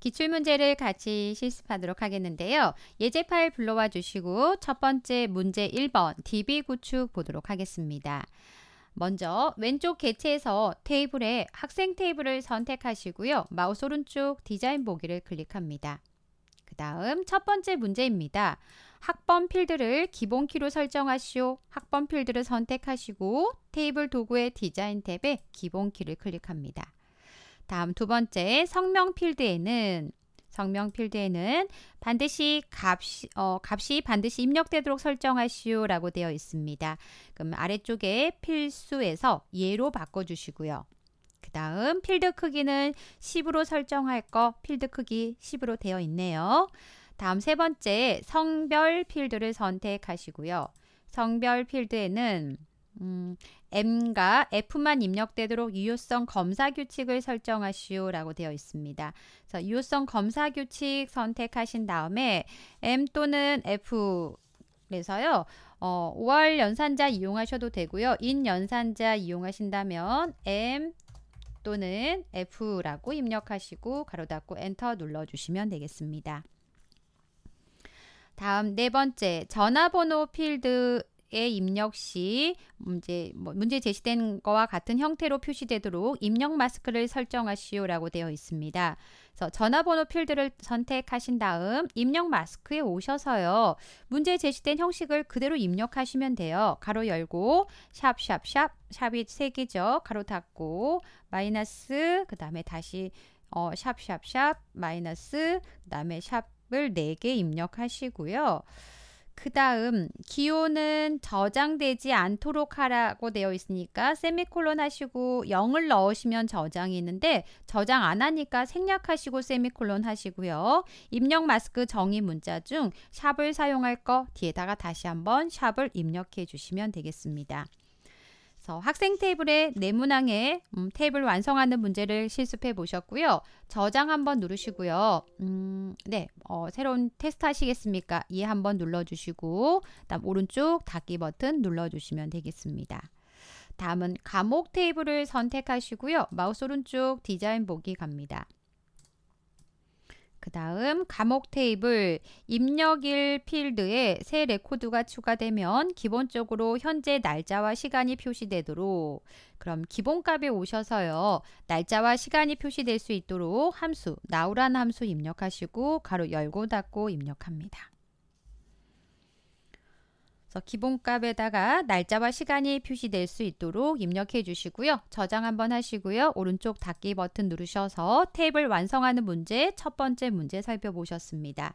기출문제를 같이 실습하도록 하겠는데요. 예제 파일 불러와 주시고 첫 번째 문제 1번 DB 구축 보도록 하겠습니다. 먼저 왼쪽 개체에서 테이블에 학생 테이블을 선택하시고요. 마우스 오른쪽 디자인 보기를 클릭합니다. 그 다음 첫 번째 문제입니다. 학번 필드를 기본 키로 설정하시오. 학번 필드를 선택하시고 테이블 도구의 디자인 탭에 기본 키를 클릭합니다. 다음 두 번째 성명 필드에는 성명 필드에는 반드시 값이, 어, 값이 반드시 입력되도록 설정하시오라고 되어 있습니다. 그럼 아래쪽에 필수에서 예로 바꿔주시고요. 그 다음 필드 크기는 10으로 설정할 거 필드 크기 10으로 되어 있네요. 다음 세 번째 성별 필드를 선택하시고요. 성별 필드에는 음, M과 F만 입력되도록 유효성 검사 규칙을 설정하시오 라고 되어 있습니다. 그래서 유효성 검사 규칙 선택하신 다음에 M 또는 F 그래서요. 어, 월 연산자 이용하셔도 되고요. 인 연산자 이용하신다면 M 또는 F라고 입력하시고 가로 닫고 엔터 눌러주시면 되겠습니다. 다음 네 번째 전화번호 필드 에 입력 시 문제 뭐 문제 제시된 거와 같은 형태로 표시되도록 입력 마스크를 설정하시오라고 되어 있습니다. 그래서 전화번호 필드를 선택하신 다음 입력 마스크에 오셔서요. 문제 제시된 형식을 그대로 입력하시면 돼요. 가로 열고 샵 샵 샵 샵이 세 개죠. 가로 닫고 마이너스 그다음에 다시 어, 샵 샵 샵 마이너스 그다음에 샵을 4개 입력하시고요. 그 다음 기호는 저장되지 않도록 하라고 되어 있으니까 세미콜론 하시고 0을 넣으시면 저장이 있는데 저장 안 하니까 생략하시고 세미콜론 하시고요. 입력 마스크 정의 문자 중 샵을 사용할 거 뒤에다가 다시 한번 샵을 입력해 주시면 되겠습니다. 그래서 학생 테이블의 네문항에 음, 테이블 완성하는 문제를 실습해 보셨고요. 저장 한번 누르시고요. 음, 네, 어, 새로운 테스트 하시겠습니까? 이예 한번 눌러주시고 다음 오른쪽 닫기 버튼 눌러주시면 되겠습니다. 다음은 감옥 테이블을 선택하시고요. 마우스 오른쪽 디자인 보기 갑니다. 그 다음 감옥 테이블 입력일 필드에 새 레코드가 추가되면 기본적으로 현재 날짜와 시간이 표시되도록 그럼 기본값에 오셔서요. 날짜와 시간이 표시될 수 있도록 함수 나우란 함수 입력하시고 가로 열고 닫고 입력합니다. 그래서 기본값에다가 날짜와 시간이 표시될 수 있도록 입력해 주시고요. 저장 한번 하시고요. 오른쪽 닫기 버튼 누르셔서 테이블 완성하는 문제 첫 번째 문제 살펴보셨습니다.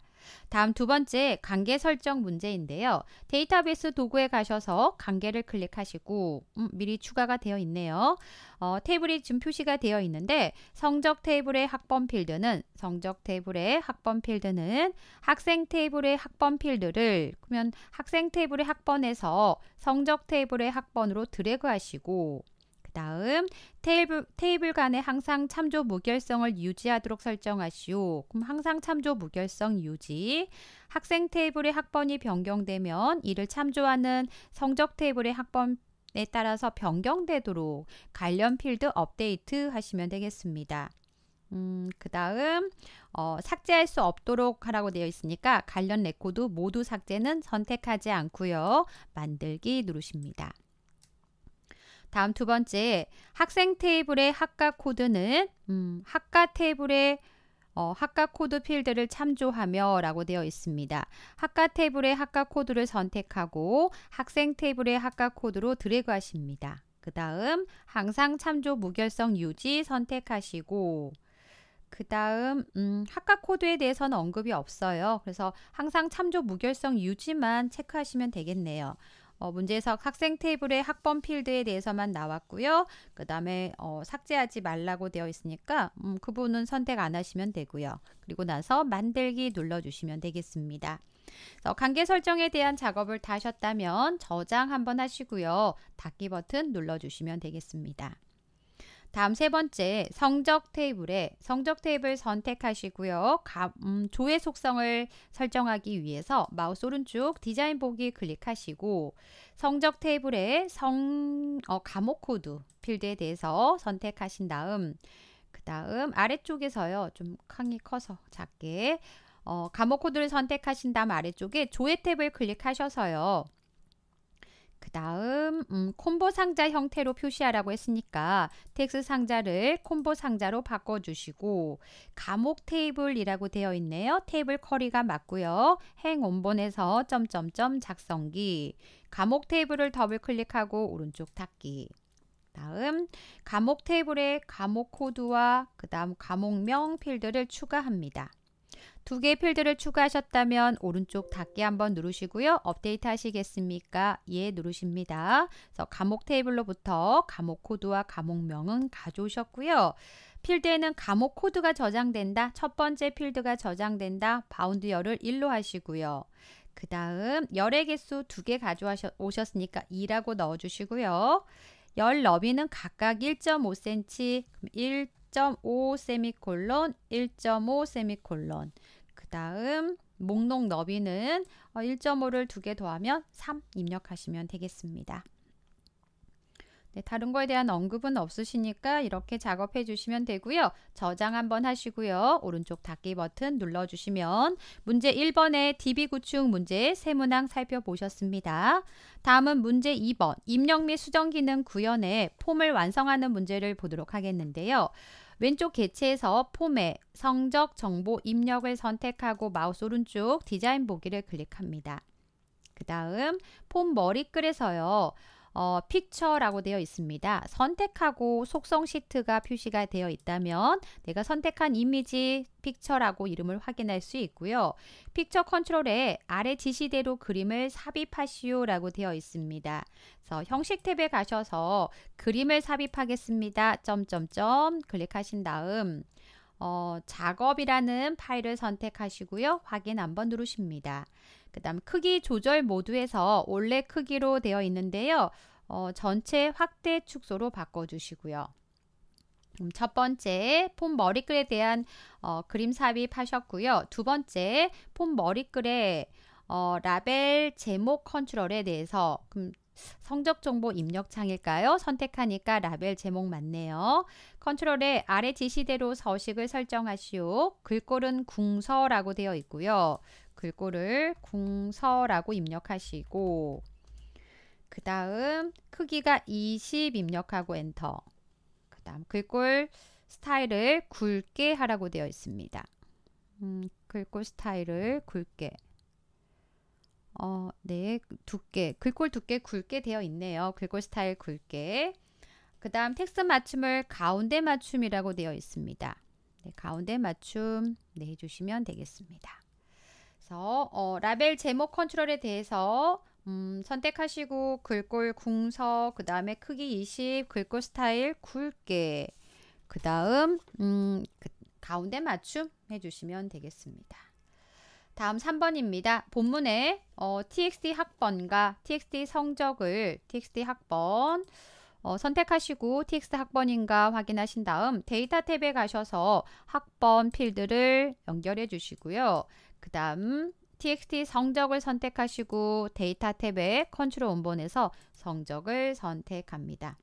다음 두 번째 관계 설정 문제인데요. 데이터베이스 도구에 가셔서 관계를 클릭하시고 음, 미리 추가가 되어 있네요. 어, 테이블이 지금 표시가 되어 있는데 성적 테이블의 학번 필드는 성적 테이블의 학번 필드는 학생 테이블의 학번 필드를 그러면 학생 테이블의 학번에서 성적 테이블의 학번으로 드래그 하시고 다음 테이블, 테이블 간에 항상 참조 무결성을 유지하도록 설정하시오. 그럼 항상 참조 무결성 유지. 학생 테이블의 학번이 변경되면 이를 참조하는 성적 테이블의 학번 에 따라서 변경되도록 관련 필드 업데이트 하시면 되겠습니다. 음, 그 다음 어, 삭제할 수 없도록 하라고 되어 있으니까 관련 레코드 모두 삭제는 선택하지 않고요. 만들기 누르십니다. 다음 두 번째, 학생 테이블의 학과 코드는 음, 학과 테이블의 어, 학과 코드 필드를 참조하며 라고 되어 있습니다. 학과 테이블의 학과 코드를 선택하고 학생 테이블의 학과 코드로 드래그 하십니다. 그 다음 항상 참조 무결성 유지 선택하시고 그 다음 음, 학과 코드에 대해서는 언급이 없어요. 그래서 항상 참조 무결성 유지만 체크하시면 되겠네요. 어, 문제 해석 학생 테이블의 학번 필드에 대해서만 나왔고요. 그 다음에 어, 삭제하지 말라고 되어 있으니까 음, 그 부분은 선택 안 하시면 되고요. 그리고 나서 만들기 눌러주시면 되겠습니다. 관계 설정에 대한 작업을 다 하셨다면 저장 한번 하시고요. 닫기 버튼 눌러주시면 되겠습니다. 다음 세 번째 성적 테이블에 성적 테이블 선택하시고요. 감, 음, 조회 속성을 설정하기 위해서 마우스 오른쪽 디자인 보기 클릭하시고 성적 테이블에 성 어, 감옥 코드 필드에 대해서 선택하신 다음 그 다음 아래쪽에서요. 좀 칸이 커서 작게 어, 감옥 코드를 선택하신 다음 아래쪽에 조회 탭을 클릭하셔서요. 그 다음 음, 콤보 상자 형태로 표시하라고 했으니까 텍스 상자를 콤보 상자로 바꿔주시고 감옥 테이블이라고 되어 있네요. 테이블 커리가 맞고요. 행 원본에서 점점점 작성기 감옥 테이블을 더블 클릭하고 오른쪽 닫기 다음 감옥 테이블에 감옥 코드와 그 다음 감옥명 필드를 추가합니다. 두 개의 필드를 추가하셨다면 오른쪽 닫기 한번 누르시고요. 업데이트 하시겠습니까? 예 누르십니다. 그래서 과목 테이블로부터 감옥 코드와 감옥명은 가져오셨고요. 필드에는 감옥 코드가 저장된다. 첫 번째 필드가 저장된다. 바운드 열을 1로 하시고요. 그 다음 열의 개수 두 개 가져오셨으니까 2라고 넣어주시고요. 열 너비는 각각 1.5cm, 1.5 세미콜론, 1.5 세미콜론. 다음 목록 너비는 1.5를 어, 두개 더하면 3 입력하시면 되겠습니다. 네, 다른 거에 대한 언급은 없으시니까 이렇게 작업해 주시면 되고요. 저장 한번 하시고요. 오른쪽 닫기 버튼 눌러주시면 문제 1번의 DB 구축 문제 세문항 살펴보셨습니다. 다음은 문제 2번 입력 및 수정 기능 구현에 폼을 완성하는 문제를 보도록 하겠는데요. 왼쪽 개체에서 폼에 성적 정보 입력을 선택하고 마우스 오른쪽 디자인 보기를 클릭합니다. 그 다음 폼 머리글에서요. 어, r e 라고 되어 있습니다. 선택하고 속성 시트가 표시가 되어 있다면 내가 선택한 이미지 p i c t u r e 라고 이름을 확인할 수 있고요. p i c t u 픽처 컨트롤에 아래 지시대로 그림을 삽입하시오라고 되어 있습니다. 그래서 형식 탭에 가셔서 그림을 삽입하겠습니다. 점점점 클릭하신 다음 어, 작업이라는 파일을 선택하시고요. 확인 한번 누르십니다. 그 다음 크기 조절 모드에서 원래 크기로 되어 있는데요. 어, 전체 확대 축소로 바꿔주시고요. 음, 첫 번째 폼 머리글에 대한 어, 그림 삽입하셨고요. 두 번째 폼 머리글에 어, 라벨 제목 컨트롤에 대해서 그럼 음, 성적 정보 입력창일까요? 선택하니까 라벨 제목 맞네요. 컨트롤에 아래 지시대로 서식을 설정하시오. 글꼴은 궁서라고 되어 있고요. 글꼴을 궁서라고 입력하시고 그 다음 크기가 20 입력하고 엔터 그 다음 글꼴 스타일을 굵게 하라고 되어 있습니다. 음, 글꼴 스타일을 굵게 어, 네, 두께, 글꼴 두께 굵게 되어 있네요. 글꼴 스타일 굵게. 그 다음 텍스트 맞춤을 가운데 맞춤이라고 되어 있습니다. 네, 가운데 맞춤 네, 해주시면 되겠습니다. 그래서 어, 라벨 제목 컨트롤에 대해서 음, 선택하시고 글꼴 궁서 그 다음에 크기 20 글꼴 스타일 굵게 그 다음 음, 그 가운데 맞춤 해주시면 되겠습니다. 다음 3번입니다. 본문에 어, txt 학번과 txt 성적을 txt 학번 어, 선택하시고 txt 학번인가 확인하신 다음 데이터 탭에 가셔서 학번 필드를 연결해 주시고요. 그 다음 txt 성적을 선택하시고 데이터 탭에 컨트롤 원본에서 성적을 선택합니다.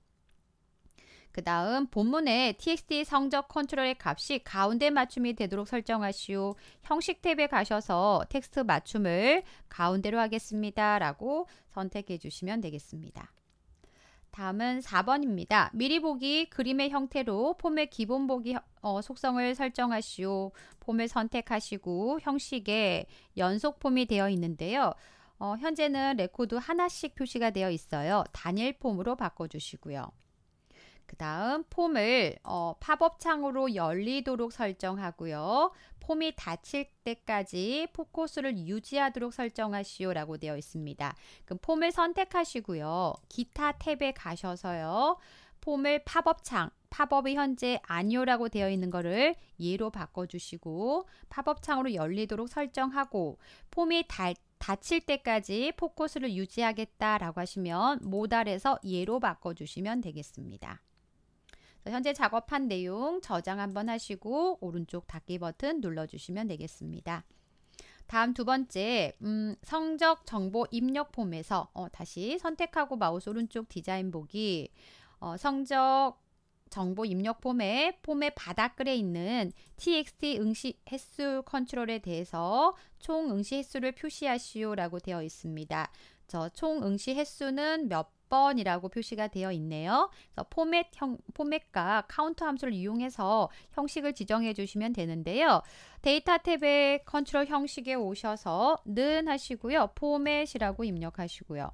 그 다음 본문에 txt 성적 컨트롤의 값이 가운데 맞춤이 되도록 설정하시오. 형식 탭에 가셔서 텍스트 맞춤을 가운데로 하겠습니다. 라고 선택해 주시면 되겠습니다. 다음은 4번입니다. 미리 보기 그림의 형태로 폼의 기본 보기 어, 속성을 설정하시오. 폼을 선택하시고 형식에 연속 폼이 되어 있는데요. 어, 현재는 레코드 하나씩 표시가 되어 있어요. 단일 폼으로 바꿔주시고요. 그 다음 폼을 어, 팝업 창으로 열리도록 설정하고요. 폼이 닫힐 때까지 포코수를 유지하도록 설정하시오 라고 되어 있습니다. 그럼 폼을 선택하시고요. 기타 탭에 가셔서요. 폼을 팝업창, 팝업이 현재 아니오라고 되어 있는 거를 예로 바꿔주시고 팝업창으로 열리도록 설정하고 폼이 달, 닫힐 때까지 포커스를 유지하겠다라고 하시면 모달에서 예로 바꿔주시면 되겠습니다. 현재 작업한 내용 저장 한번 하시고 오른쪽 닫기 버튼 눌러주시면 되겠습니다. 다음 두 번째 음, 성적 정보 입력 폼에서 어, 다시 선택하고 마우스 오른쪽 디자인 보기 어, 성적 정보 입력 폼의 폼의 바닥글에 있는 txt 응시 횟수 컨트롤에 대해서 총 응시 횟수를 표시하시오라고 되어 있습니다. 저 총 응시 횟수는 몇 번이라고 표시가 되어 있네요. 그래서 포맷 형, 포맷과 카운트 함수를 이용해서 형식을 지정해 주시면 되는데요. 데이터 탭에 컨트롤 형식에 오셔서 는 하시고요. 포맷이라고 입력하시고요.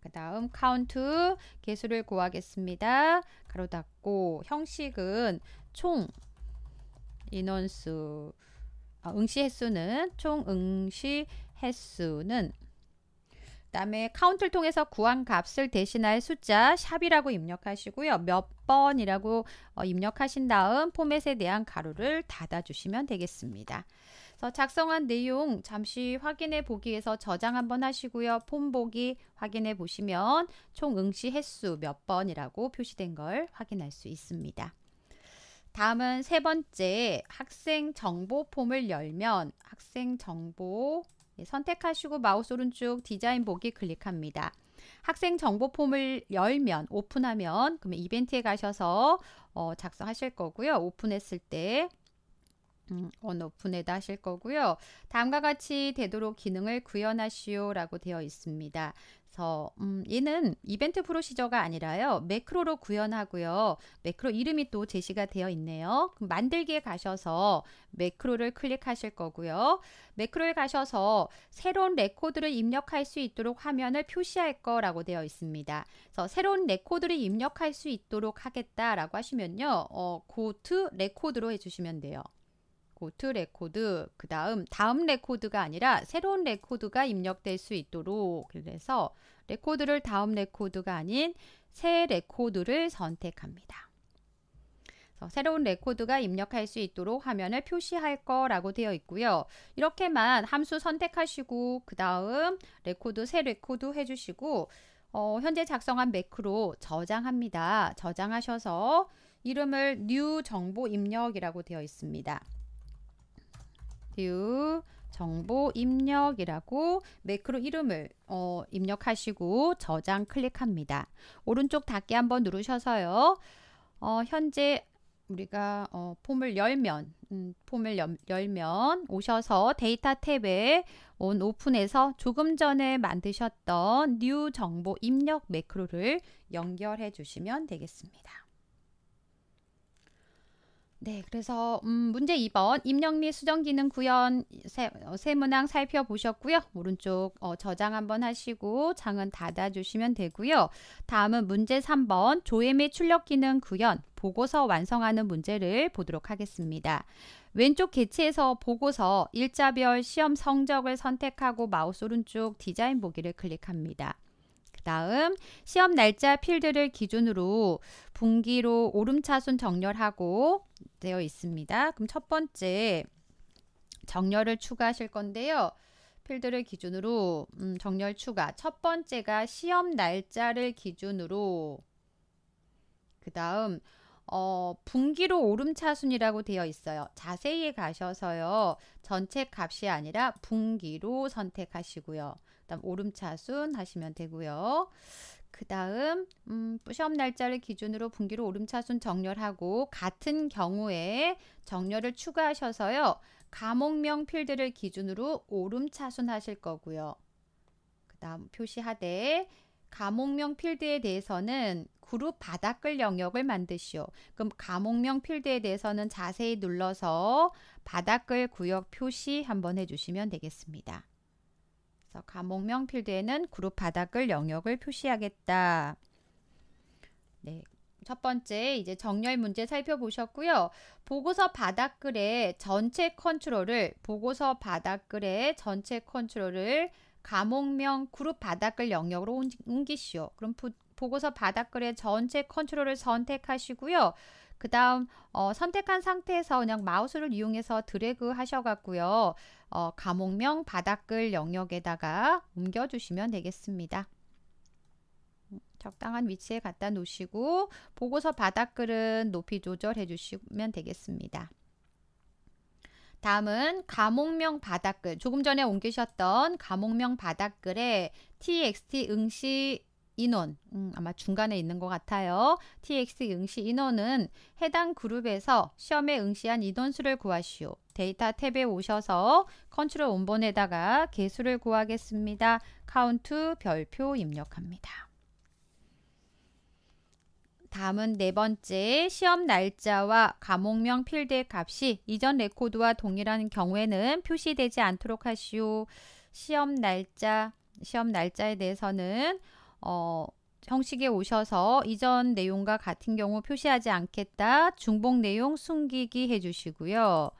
그 다음 카운트 개수를 구하겠습니다. 가로 닫고 형식은 총 인원수 아, 응시 횟수는 총 응시 횟수는 다음에 카운트를 통해서 구한 값을 대신할 숫자 샵이라고 입력하시고요. 몇 번이라고 어, 입력하신 다음 포맷에 대한 가로를 닫아주시면 되겠습니다. 그래서 작성한 내용 잠시 확인해 보기에서 저장 한번 하시고요. 폼 보기 확인해 보시면 총 응시 횟수 몇 번이라고 표시된 걸 확인할 수 있습니다. 다음은 세 번째 학생 정보 폼을 열면 학생 정보 예, 선택하시고 마우스 오른쪽 디자인 보기 클릭합니다. 학생 정보 폼을 열면 오픈하면 그러면 이벤트에 가셔서 어, 작성하실 거고요. 오픈했을 때 음, 오픈에다 하실 거고요. 다음과 같이 되도록 기능을 구현하시오 라고 되어 있습니다. 그래서 음, 얘는 이벤트 프로시저가 아니라요. 매크로로 구현하고요. 매크로 이름이 또 제시가 되어 있네요. 만들기에 가셔서 매크로를 클릭하실 거고요. 매크로에 가셔서 새로운 레코드를 입력할 수 있도록 화면을 표시할 거라고 되어 있습니다. 그래서 새로운 레코드를 입력할 수 있도록 하겠다라고 하시면요. 어, go to 레코드로 해주시면 돼요. 고트 레코드 그 다음 다음 레코드가 아니라 새로운 레코드가 입력될 수 있도록 그래서 레코드를 다음 레코드가 아닌 새 레코드를 선택합니다. 새로운 레코드가 입력할 수 있도록 화면을 표시할 거라고 되어 있고요. 이렇게만 함수 선택하시고 그 다음 레코드 새 레코드 해주시고 어, 현재 작성한 매크로 저장합니다. 저장하셔서 이름을 new 정보 입력이라고 되어 있습니다. 듀 정보 입력이라고 매크로 이름을 어, 입력하시고 저장 클릭합니다. 오른쪽 닫기 한번 누르셔서요. 어, 현재 우리가 어, 폼을 열면 음, 폼을 열, 열면 오셔서 데이터 탭에 온 오픈에서 조금 전에 만드셨던 뉴 정보 입력 매크로를 연결해 주시면 되겠습니다. 네, 그래서 음, 문제 2번 입력 및 수정 기능 구현 세, 어, 세 문항 살펴보셨고요. 오른쪽 어, 저장 한번 하시고 장은 닫아주시면 되고요. 다음은 문제 3번 조회 및 출력 기능 구현 보고서 완성하는 문제를 보도록 하겠습니다. 왼쪽 개체에서 보고서 일자별 시험 성적을 선택하고 마우스 오른쪽 디자인 보기를 클릭합니다. 다음 시험 날짜 필드를 기준으로 분기로 오름차순 정렬하고 되어 있습니다. 그럼 첫 번째 정렬을 추가하실 건데요. 필드를 기준으로 음, 정렬 추가 첫 번째가 시험 날짜를 기준으로 그 다음 어, 분기로 오름차순이라고 되어 있어요. 자세히 가셔서요. 전체 값이 아니라 분기로 선택하시고요. 그다음 오름차순 하시면 되고요. 그 다음 음, 뿌시업 날짜를 기준으로 분기로 오름차순 정렬하고 같은 경우에 정렬을 추가하셔서요. 감옥명 필드를 기준으로 오름차순 하실 거고요. 그 다음 표시하되 감옥명 필드에 대해서는 그룹 바닥글 영역을 만드시오. 그럼 감옥명 필드에 대해서는 자세히 눌러서 바닥글 구역 표시 한번 해주시면 되겠습니다. 그래서 과목명 필드에는 그룹 바닥을 영역을 표시하겠다. 네. 첫 번째 이제 정렬 문제 살펴보셨고요. 보고서 바닥글의 전체 컨트롤을 보고서 바닥글의 전체 컨트롤을 과목명 그룹 바닥글 영역으로 옮기시오. 그럼 보고서 바닥글의 전체 컨트롤을 선택하시고요. 그 다음 어, 선택한 상태에서 그냥 마우스를 이용해서 드래그 하셔갖고요. 어, 과목명 바닥글 영역에다가 옮겨주시면 되겠습니다. 적당한 위치에 갖다 놓으시고 보고서 바닥글은 높이 조절해 주시면 되겠습니다. 다음은 과목명 바닥글 조금 전에 옮기셨던 과목명 바닥글에 txt 응시 인원 음, 아마 중간에 있는 것 같아요. TX 응시 인원은 해당 그룹에서 시험에 응시한 인원수를 구하시오. 데이터 탭에 오셔서 컨트롤 원본에다가 개수를 구하겠습니다. 카운트 별표 입력합니다. 다음은 네 번째 시험 날짜와 과목명 필드 값이 이전 레코드와 동일한 경우에는 표시되지 않도록 하시오. 시험 날짜, 시험 날짜에 대해서는 어, 형식에 오셔서 이전 내용과 같은 경우 표시하지 않겠다. 중복 내용 숨기기 해주시고요.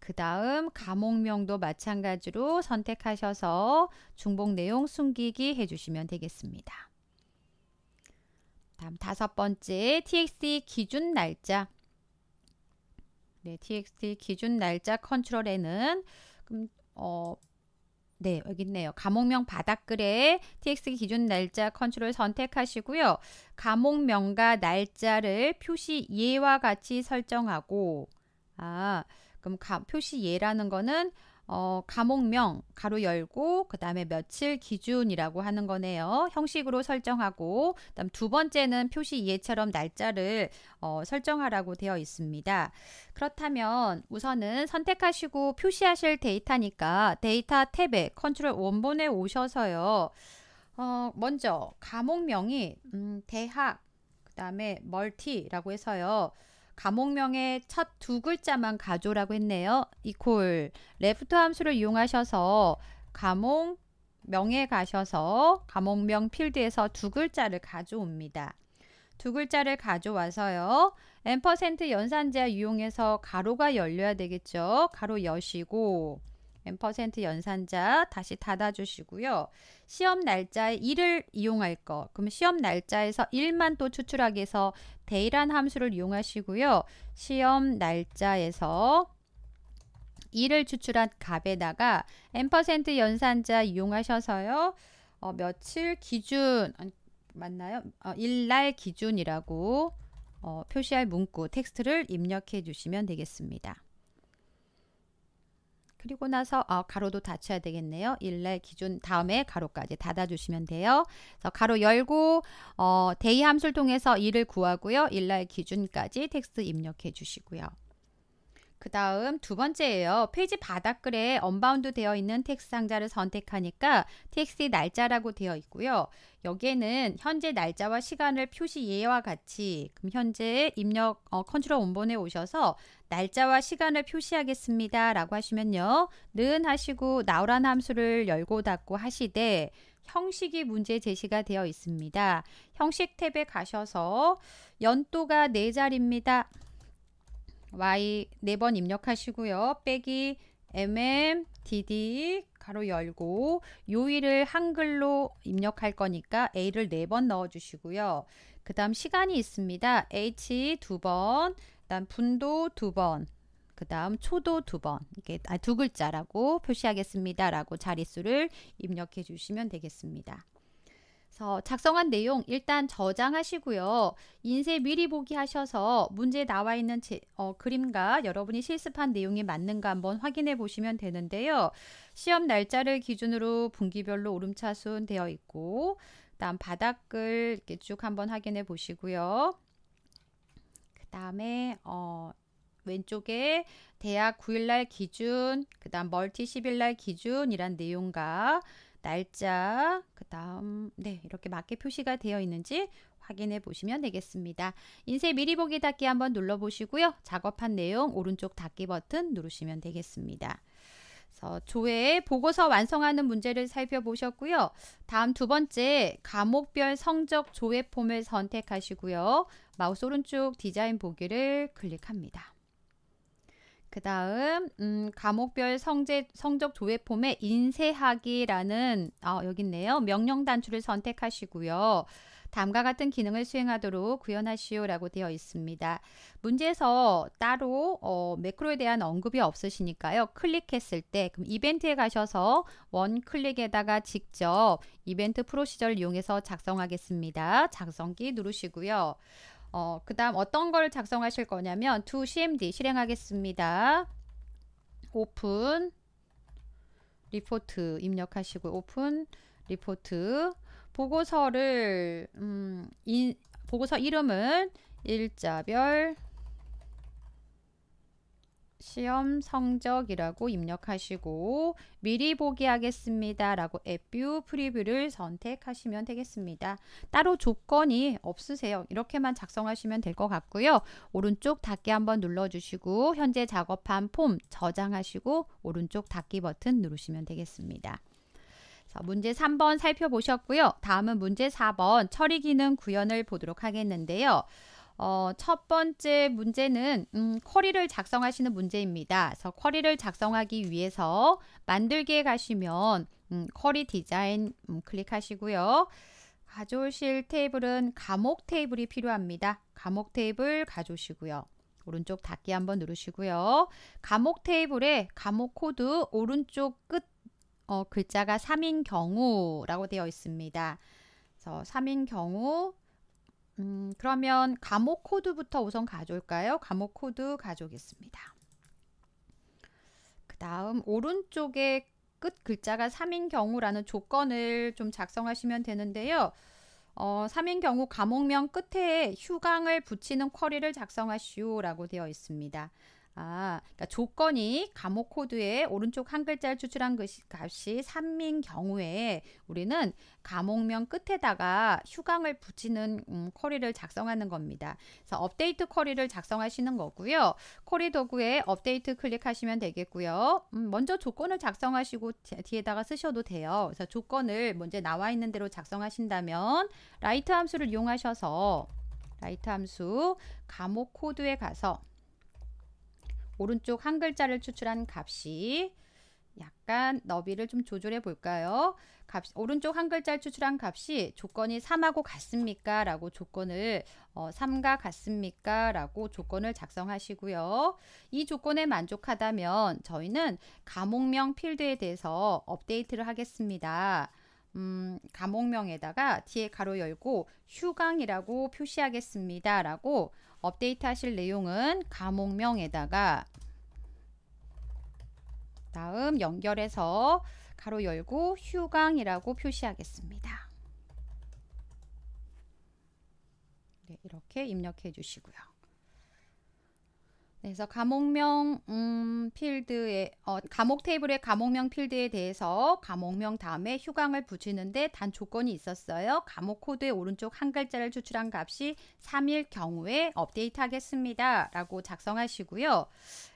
그 다음 감옥명도 마찬가지로 선택하셔서 중복 내용 숨기기 해주시면 되겠습니다. 다음 다섯 번째 txt 기준 날짜 네, txt 기준 날짜 컨트롤에는 그럼 음, 어, 네, 여기 있네요. 감옥명 바닥글에 tx 기준 날짜 컨트롤 선택하시고요. 감옥명과 날짜를 표시 예와 같이 설정하고 아, 그럼 가, 표시 예라는 거는 어, 감옥명 가로 열고 그 다음에 며칠 기준이라고 하는 거네요. 형식으로 설정하고 그다음 두 번째는 표시 이해처럼 날짜를 어, 설정하라고 되어 있습니다. 그렇다면 우선은 선택하시고 표시하실 데이터니까 데이터 탭에 컨트롤 원본에 오셔서요. 어, 먼저 감옥명이 음, 대학 그 다음에 멀티라고 해서요. 감옥명의첫두 글자만 가져오라고 했네요. 이퀄 레프트 함수를 이용하셔서 감옥 명에 가셔서 감옥명 필드에서 두 글자를 가져옵니다. 두 글자를 가져와서요. 앰 연산자 이용해서 가로가 열려야 되겠죠. 가로 여시고 n% 연산자 다시 닫아주시고요. 시험 날짜에 1을 이용할 거. 그럼 시험 날짜에서 1만 또 추출하기 위해서 데이란 함수를 이용하시고요. 시험 날짜에서 1을 추출한 값에다가 n% 연산자 이용하셔서요. 어, 며칠 기준 어, 맞나요? 어, 일날 기준이라고 어, 표시할 문구 텍스트를 입력해 주시면 되겠습니다. 그리고 나서 어, 가로도 닫혀야 되겠네요. 일날 기준 다음에 가로까지 닫아주시면 돼요. 그래서 가로 열고 어, 대이 함수를 통해서 2를 구하고요. 일날 기준까지 텍스트 입력해 주시고요. 그 다음 두 번째예요. 페이지 바닥글에 언바운드 되어 있는 텍스트 상자를 선택하니까 텍스트 날짜라고 되어 있고요. 여기에는 현재 날짜와 시간을 표시 예와 같이 그럼 현재 입력 어, 컨트롤 원본에 오셔서 날짜와 시간을 표시하겠습니다. 라고 하시면요. 는 하시고 나오란 함수를 열고 닫고 하시되 형식이 문제 제시가 되어 있습니다. 형식 탭에 가셔서 연도가 4자리입니다. y 네번 입력하시고요. 빼기 mm dd 가로 열고 요일을 한글로 입력할 거니까 a를 네 번 넣어 주시고요. 그 다음 시간이 있습니다. h 두 번, 그다음 분도 두 번, 그 다음 초도 두 번, 이게 아, 두 글자라고 표시하겠습니다라고 자릿수를 입력해 주시면 되겠습니다. 그래서 작성한 내용 일단 저장하시고요. 인쇄 미리 보기 하셔서 문제에 나와 있는 제, 어, 그림과 여러분이 실습한 내용이 맞는가 한번 확인해 보시면 되는데요. 시험 날짜를 기준으로 분기별로 오름차순 되어 있고 그다음 바닥글 이렇게 쭉 한번 확인해 보시고요. 그다음에 어 왼쪽에 대학 9일날 기준, 그 다음 멀티 10일날 기준이란 내용과 날짜, 그 다음, 네, 이렇게 맞게 표시가 되어 있는지 확인해 보시면 되겠습니다. 인쇄 미리 보기 닫기 한번 눌러 보시고요. 작업한 내용 오른쪽 닫기 버튼 누르시면 되겠습니다. 그래서 조회 보고서 완성하는 문제를 살펴보셨고요. 다음 두 번째 과목별 성적 조회 폼을 선택하시고요. 마우스 오른쪽 디자인 보기를 클릭합니다. 그 다음 음, 과목별 성제, 성적 조회 폼에 인쇄하기라는 어, 여기 있네요. 명령 단추를 선택하시고요. 다음과 같은 기능을 수행하도록 구현하시오라고 되어 있습니다. 문제에서 따로 어, 매크로에 대한 언급이 없으시니까요. 클릭했을 때 그럼 이벤트에 가셔서 원 클릭에다가 직접 이벤트 프로시저를 이용해서 작성하겠습니다. 작성키 누르시고요. 어, 그 다음 어떤 걸 작성하실 거냐면 to cmd 실행하겠습니다. 오픈 리포트 입력하시고 오픈 리포트 보고서를 음, 인, 보고서 이름은 일자별 시험 성적이라고 입력하시고 미리 보기 하겠습니다 라고 앱뷰 프리뷰를 선택하시면 되겠습니다. 따로 조건이 없으세요. 이렇게만 작성하시면 될 것 같고요. 오른쪽 닫기 한번 눌러주시고 현재 작업한 폼 저장하시고 오른쪽 닫기 버튼 누르시면 되겠습니다. 문제 3번 살펴보셨고요. 다음은 문제 4번 처리 기능 구현을 보도록 하겠는데요. 어, 첫 번째 문제는 음, 쿼리를 작성하시는 문제입니다. 그래서 쿼리를 작성하기 위해서 만들기에 가시면 음, 쿼리 디자인 음, 클릭하시고요. 가져오실 테이블은 감옥 테이블이 필요합니다. 감옥 테이블 가져오시고요. 오른쪽 닫기 한번 누르시고요. 감옥 테이블에 감옥 코드 오른쪽 끝 어, 글자가 3인 경우라고 되어 있습니다. 그래서 3인 경우 음, 그러면 감옥 코드부터 우선 가져올까요? 과목 코드 가져오겠습니다. 그 다음 오른쪽에 끝 글자가 3인 경우라는 조건을 좀 작성하시면 되는데요. 어, 3인 경우 과목명 끝에 휴강을 붙이는 쿼리를 작성하시오라고 되어 있습니다. 아, 그러니까 조건이 감옥 코드의 오른쪽 한 글자를 추출한 값이 3인 경우에 우리는 감옥명 끝에다가 휴강을 붙이는 음, 커리를 작성하는 겁니다. 그래서 업데이트 쿼리를 작성하시는 거고요. 커리 도구에 업데이트 클릭하시면 되겠고요. 음, 먼저 조건을 작성하시고 뒤에다가 쓰셔도 돼요. 그래서 조건을 먼저 나와 있는 대로 작성하신다면 라이트 함수를 이용하셔서 라이트 함수 감옥 코드에 가서 오른쪽 한 글자를 추출한 값이 약간 너비를 좀 조절해 볼까요? 값, 오른쪽 한 글자를 추출한 값이 조건이 3하고 같습니까? 라고 조건을 어, 3과 같습니까? 라고 조건을 작성하시고요. 이 조건에 만족하다면 저희는 과목명 필드에 대해서 업데이트를 하겠습니다. 음, 과목명에다가 뒤에 가로 열고 휴강이라고 표시하겠습니다. 라고 업데이트 하실 내용은 감옥명에다가 다음 연결해서 가로 열고 휴강이라고 표시하겠습니다. 네, 이렇게 입력해 주시고요. 그래서 과목명 음, 필드에 어, 과목 테이블의 과목명 필드에 대해서 과목명 다음에 휴강을 붙이는데 단 조건이 있었어요. 과목 코드의 오른쪽 한 글자를 추출한 값이 3일 경우에 업데이트하겠습니다. 라고 작성하시고요.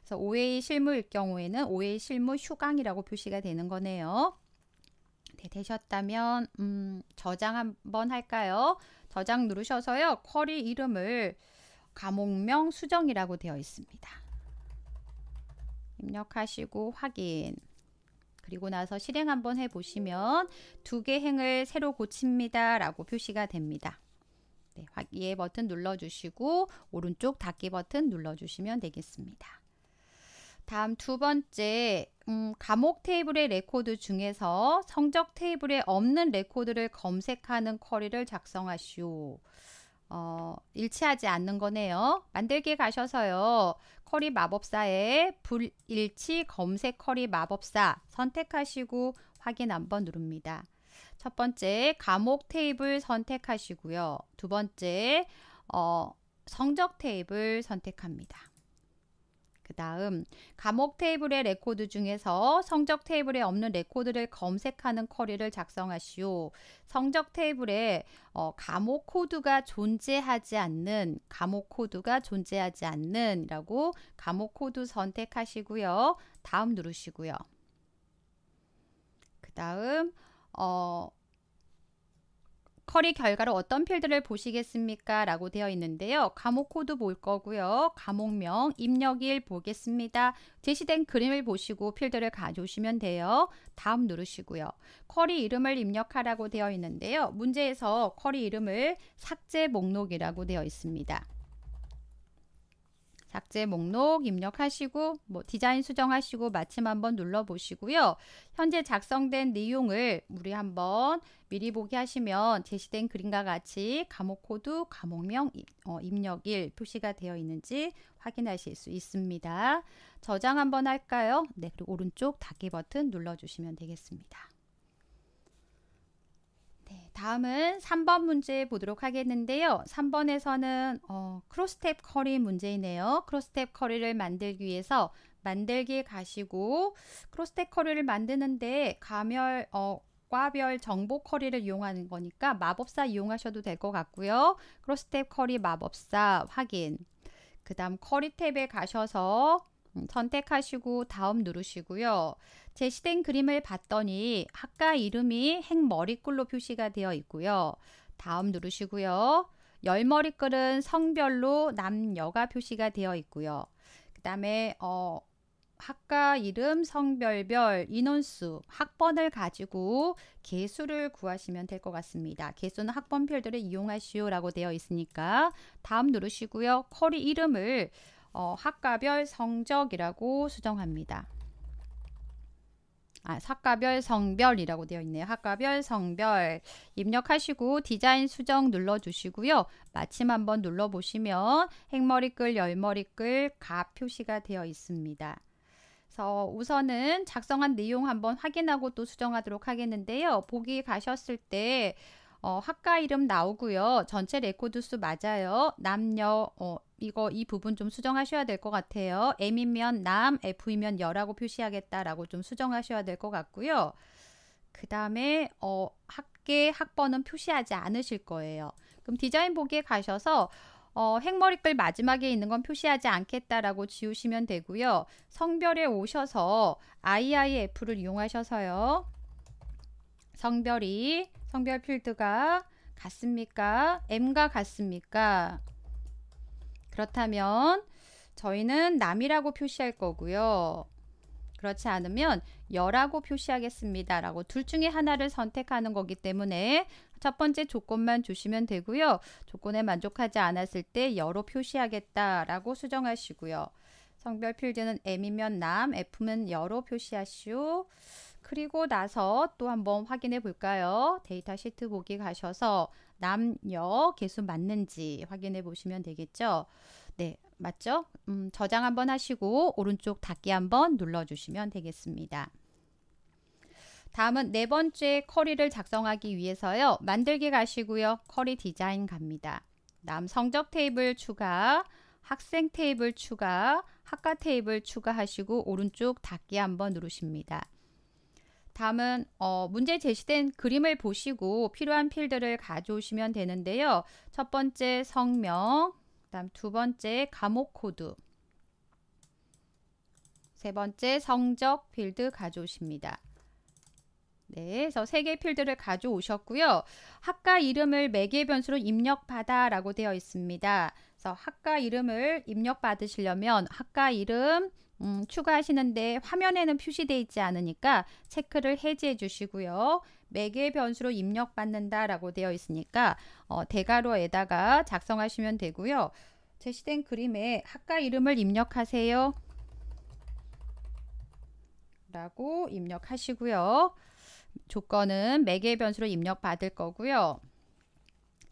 그래서 OA 실무일 경우에는 5 a 실무 휴강이라고 표시가 되는 거네요. 네, 되셨다면 음, 저장 한번 할까요? 저장 누르셔서요. 쿼리 이름을 감옥명 수정이라고 되어 있습니다. 입력하시고 확인 그리고 나서 실행 한번 해보시면 두 개 행을 새로 고칩니다 라고 표시가 됩니다. 네, 예 버튼 눌러주시고 오른쪽 닫기 버튼 눌러주시면 되겠습니다. 다음 두 번째 음, 감옥 테이블의 레코드 중에서 성적 테이블에 없는 레코드를 검색하는 쿼리를 작성하시오. 어, 일치하지 않는 거네요. 만들기 가셔서요. 커리 마법사에 불일치 검색 커리 마법사 선택하시고 확인 한번 누릅니다. 첫 번째 감옥 테이블 선택하시고요. 두 번째 어, 성적 테이블 선택합니다. 그 다음 감옥 테이블의 레코드 중에서 성적 테이블에 없는 레코드를 검색하는 커리를 작성하시오. 성적 테이블에 어, 감옥 코드가 존재하지 않는 감옥 코드가 존재하지 않는 이라고 감옥 코드 선택하시고요. 다음 누르시고요. 그 다음 어, 커리 결과로 어떤 필드를 보시겠습니까? 라고 되어 있는데요. 감옥 코드 볼 거고요. 감옥명 입력일 보겠습니다. 제시된 그림을 보시고 필드를 가져오시면 돼요. 다음 누르시고요. 커리 이름을 입력하라고 되어 있는데요. 문제에서 커리 이름을 삭제 목록이라고 되어 있습니다. 작제 목록 입력하시고 뭐 디자인 수정하시고 마침 한번 눌러 보시고요. 현재 작성된 내용을 우리 한번 미리 보기 하시면 제시된 그림과 같이 감옥 코드, 감옥명 어, 입력일 표시가 되어 있는지 확인하실 수 있습니다. 저장 한번 할까요? 네, 그리고 오른쪽 닫기 버튼 눌러 주시면 되겠습니다. 다음은 3번 문제 보도록 하겠는데요. 3번에서는 어, 크로스텝 커리 문제이네요. 크로스텝 커리를 만들기 위해서 만들기 가시고 크로스텝 커리를 만드는데 가멸 어, 과별 정보 커리를 이용하는 거니까 마법사 이용하셔도 될 것 같고요. 크로스텝 커리 마법사 확인. 그 다음 커리 탭에 가셔서 선택하시고 다음 누르시고요. 제시된 그림을 봤더니 학과 이름이 행머리글로 표시가 되어 있고요. 다음 누르시고요. 열머리글은 성별로 남녀가 표시가 되어 있고요. 그 다음에 어, 학과 이름, 성별별, 인원수, 학번을 가지고 개수를 구하시면 될 것 같습니다. 개수는 학번 필드를 이용하시오라고 되어 있으니까 다음 누르시고요. 커리 이름을 어, 학과별 성적이라고 수정합니다. 아, 학과별 성별이라고 되어 있네요. 학과별 성별 입력하시고 디자인 수정 눌러주시고요. 마침 한번 눌러보시면 행머리글, 열머리글, 가 표시가 되어 있습니다. 그래서 우선은 작성한 내용 한번 확인하고 또 수정하도록 하겠는데요. 보기 가셨을 때 어, 학과 이름 나오고요. 전체 레코드 수 맞아요. 남녀 어, 이거 이 부분 좀 수정하셔야 될 것 같아요. M이면 남, F이면 여라고 표시하겠다라고 좀 수정하셔야 될 것 같고요. 그 다음에 어, 학계, 학번은 표시하지 않으실 거예요. 그럼 디자인 보기에 가셔서 어, 행머리글 마지막에 있는 건 표시하지 않겠다라고 지우시면 되고요. 성별에 오셔서 IIF를 이용하셔서요. 성별이 성별 필드가 같습니까? M과 같습니까? 그렇다면 저희는 남이라고 표시할 거고요. 그렇지 않으면 여라고 표시하겠습니다. 라고 둘 중에 하나를 선택하는 거기 때문에 첫 번째 조건만 주시면 되고요. 조건에 만족하지 않았을 때 여로 표시하겠다라고 수정하시고요. 성별 필드는 M이면 남, F면 여로 표시하시오. 그리고 나서 또 한번 확인해 볼까요? 데이터 시트 보기 가셔서 남녀 개수 맞는지 확인해 보시면 되겠죠. 네, 맞죠? 음, 저장 한번 하시고 오른쪽 닫기 한번 눌러주시면 되겠습니다. 다음은 네 번째 커리를 작성하기 위해서요. 만들기 가시고요. 커리 디자인 갑니다. 다음 성적 테이블 추가, 학생 테이블 추가, 학과 테이블 추가하시고 오른쪽 닫기 한번 누르십니다. 다음은 어, 문제 제시된 그림을 보시고 필요한 필드를 가져오시면 되는데요. 첫 번째 성명, 다음 두 번째 과목 코드, 세 번째 성적 필드 가져오십니다. 네, 그래서 세개 필드를 가져오셨고요. 학과 이름을 매개 변수로 입력받아 라고 되어 있습니다. 그래서 학과 이름을 입력 받으시려면 학과 이름 음, 추가하시는데 화면에는 표시되어 있지 않으니까 체크를 해제해 주시고요. 매개 변수로 입력받는다 라고 되어 있으니까 어, 대괄호에다가 작성하시면 되고요. 제시된 그림에 학과 이름을 입력하세요. 라고 입력하시고요. 조건은 매개 변수로 입력받을 거고요.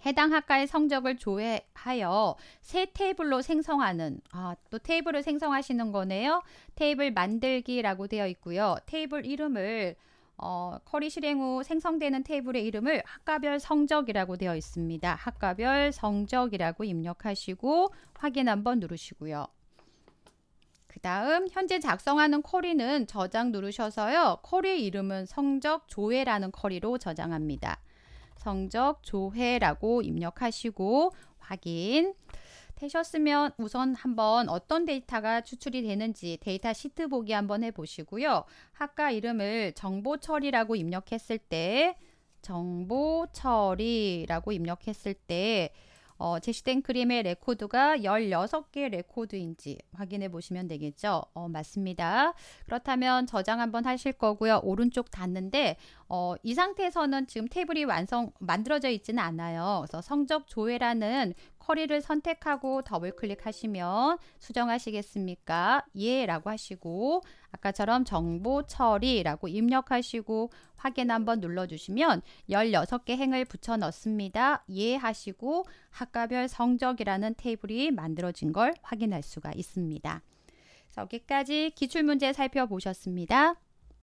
해당 학과의 성적을 조회하여 새 테이블로 생성하는 아, 또 테이블을 생성하시는 거네요. 테이블 만들기라고 되어 있고요. 테이블 이름을 어, 커리 실행 후 생성되는 테이블의 이름을 학과별 성적이라고 되어 있습니다. 학과별 성적이라고 입력하시고 확인 한번 누르시고요. 그 다음 현재 작성하는 쿼리는 저장 누르셔서요. 쿼리 이름은 성적 조회라는 쿼리로 저장합니다. 성적 조회라고 입력하시고 확인 되셨으면 우선 한번 어떤 데이터가 추출이 되는지 데이터 시트 보기 한번 해보시고요. 학과 이름을 정보 처리라고 입력했을 때 정보 처리라고 입력했을 때 어, 제시된 그림의 레코드가 16개 레코드인지 확인해 보시면 되겠죠. 어, 맞습니다. 그렇다면 저장 한번 하실 거고요. 오른쪽 닿는데 어, 이 상태에서는 지금 테이블이 완성 만들어져 있지는 않아요. 그래서 성적 조회라는 쿼리를 선택하고 더블 클릭하시면 수정하시겠습니까? 예 라고 하시고 아까처럼 정보 처리라고 입력하시고 확인 한번 눌러주시면 16개 행을 붙여 넣습니다. 예 하시고 학과별 성적이라는 테이블이 만들어진 걸 확인할 수가 있습니다. 여기까지 기출문제 살펴보셨습니다.